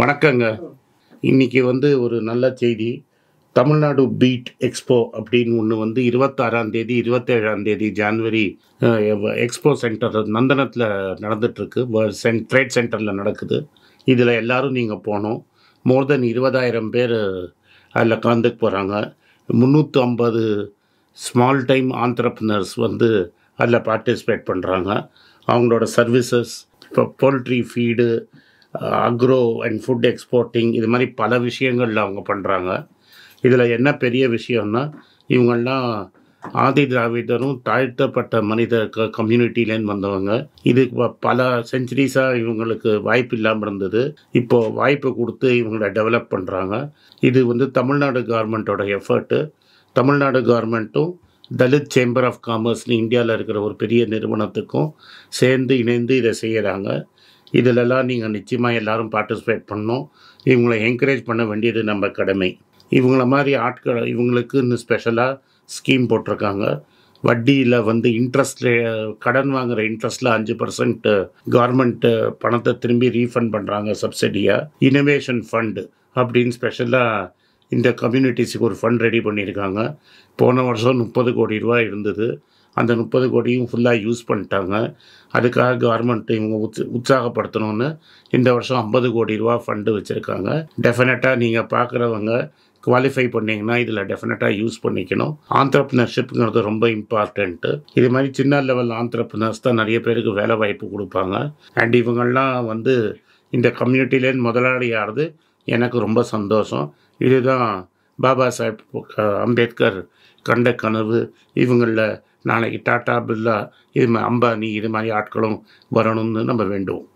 வணக்கங்க இன்னைக்கு வந்து ஒரு நல்ல செய்தி தமிழ்நாடு பீட் எக்ஸ்போ அப்படின்னு ஒன்று வந்து இருபத்தாறாம் தேதி இருபத்தேழாம் தேதி ஜான்வரி எக்ஸ்போ சென்டர் நந்தனத்தில் நடந்துகிட்ருக்கு சென்ட் ட்ரேட் சென்டரில் நடக்குது இதில் எல்லோரும் நீங்கள் போகணும் மோர் தென் இருபதாயிரம் பேர் அதில் கலந்துக்கு போகிறாங்க முந்நூற்று ஐம்பது ஸ்மால் டைம் ஆண்டர்ப்னர்ஸ் வந்து அதில் பார்ட்டிசிபேட் பண்ணுறாங்க அவங்களோட சர்வீசஸ் இப்போ poultry feed agro and food exporting இது மாதிரி பல விஷயங்களில் அவங்க பண்ணுறாங்க இதில் என்ன பெரிய விஷயம்னா இவங்கள்லாம் ஆதி திராவிடரும் தாழ்த்தப்பட்ட மனித க கம்யூனிட்டிலேருந்து வந்தவங்க இது பல செஞ்சுரிஸாக இவங்களுக்கு வாய்ப்பு இல்லாமல் இருந்தது இப்போது வாய்ப்பு கொடுத்து இவங்களை டெவலப் பண்ணுறாங்க இது வந்து தமிழ்நாடு கவர்மெண்ட்டோட எஃபர்ட்டு தமிழ்நாடு கவர்மெண்ட்டும் தலித் சேம்பர் ஆஃப் காமர்ஸ்னு இந்தியாவில் இருக்கிற ஒரு பெரிய நிறுவனத்துக்கும் சேர்ந்து இணைந்து இதை செய்கிறாங்க இதிலெல்லாம் நீங்கள் நிச்சயமாக எல்லோரும் பார்ட்டிசிபேட் பண்ணணும் இவங்களை என்கரேஜ் பண்ண வேண்டியது நம்ம கடமை இவங்கள மாதிரி ஆட்கள் இவங்களுக்குன்னு ஸ்பெஷலாக ஸ்கீம் போட்டிருக்காங்க வட்டியில் வந்து இன்ட்ரெஸ்ட் கடன் வாங்குகிற இன்ட்ரெஸ்ட்டில் அஞ்சு பர்சன்ட்டு கவர்மெண்ட்டு பணத்தை திரும்பி ரீஃபண்ட் பண்ணுறாங்க சப்சிடியாக இனோவேஷன் ஃபண்டு அப்படின்னு ஸ்பெஷலாக இந்த கம்யூனிட்டிஸுக்கு ஒரு ஃபண்ட் ரெடி பண்ணியிருக்காங்க போன வருஷம் முப்பது கோடி ரூபா இருந்தது அந்த முப்பது கோடியும் ஃபுல்லாக யூஸ் பண்ணிட்டாங்க அதுக்காக கவர்மெண்ட் இவங்க உத் உற்சாகப்படுத்தணும்னு இந்த வருஷம் ஐம்பது கோடி ரூபா ஃபண்டு வச்சுருக்காங்க டெஃபினட்டாக நீங்கள் பார்க்குறவங்க குவாலிஃபை பண்ணிங்கன்னா இதில் டெஃபினட்டாக யூஸ் பண்ணிக்கணும் ஆண்டர்ப்ரினர்ஷிப்ங்கிறது ரொம்ப இம்பார்ட்டண்ட்டு இது மாதிரி சின்ன லெவல் ஆந்திரப்னர்ஸ் தான் நிறைய பேருக்கு வேலை வாய்ப்பு கொடுப்பாங்க அண்ட் இவங்கள்லாம் வந்து இந்த கம்யூனிட்டிலேருந்து முதலாளியாகிறது எனக்கு ரொம்ப சந்தோஷம் இதுதான் பாபா சாஹேப் அம்பேத்கர் கண்ட கனவு இவங்களில் நாளைக்கு டாட்டா பிர்லா இது அம்பானி இது மாதிரி ஆட்களும் வரணும்னு நம்ம வேண்டுவோம்